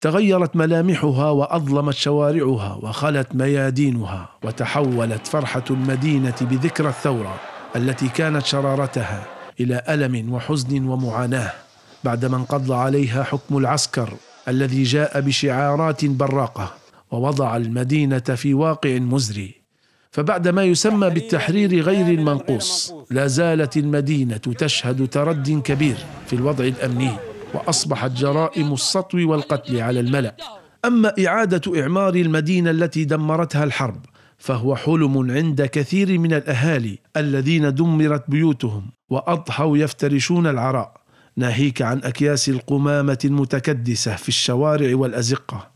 تغيرت ملامحها واظلمت شوارعها وخلت ميادينها وتحولت فرحه المدينه بذكرى الثوره التي كانت شرارتها الى الم وحزن ومعاناه بعدما انقض عليها حكم العسكر الذي جاء بشعارات براقه ووضع المدينه في واقع مزري فبعد ما يسمى بالتحرير غير المنقوص لا زالت المدينه تشهد ترد كبير في الوضع الامني وأصبحت جرائم السطو والقتل على الملأ أما إعادة إعمار المدينة التي دمرتها الحرب فهو حلم عند كثير من الأهالي الذين دمرت بيوتهم وأضحوا يفترشون العراء ناهيك عن أكياس القمامة المتكدسة في الشوارع والأزقة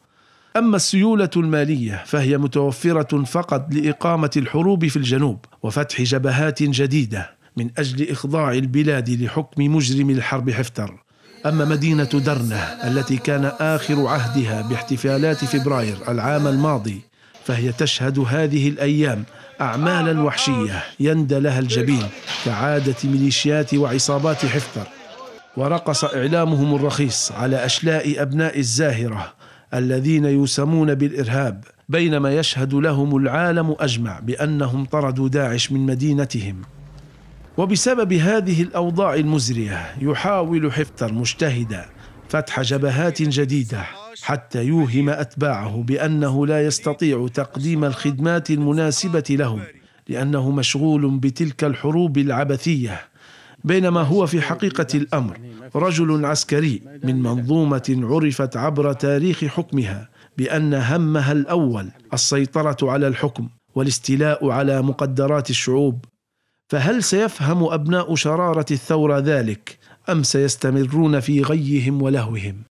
أما السيولة المالية فهي متوفرة فقط لإقامة الحروب في الجنوب وفتح جبهات جديدة من أجل إخضاع البلاد لحكم مجرم الحرب حفتر أما مدينة درنة التي كان آخر عهدها باحتفالات فبراير العام الماضي فهي تشهد هذه الأيام أعمالا وحشية يندى لها الجبين كعادة ميليشيات وعصابات حفتر ورقص إعلامهم الرخيص على أشلاء أبناء الزاهرة الذين يسمون بالإرهاب بينما يشهد لهم العالم أجمع بأنهم طردوا داعش من مدينتهم وبسبب هذه الأوضاع المزرية يحاول حفتر مجتهدا فتح جبهات جديدة حتى يوهم أتباعه بأنه لا يستطيع تقديم الخدمات المناسبة لهم لأنه مشغول بتلك الحروب العبثية بينما هو في حقيقة الأمر رجل عسكري من منظومة عرفت عبر تاريخ حكمها بأن همها الأول السيطرة على الحكم والاستيلاء على مقدرات الشعوب فهل سيفهم أبناء شرارة الثورة ذلك أم سيستمرون في غيهم ولهوهم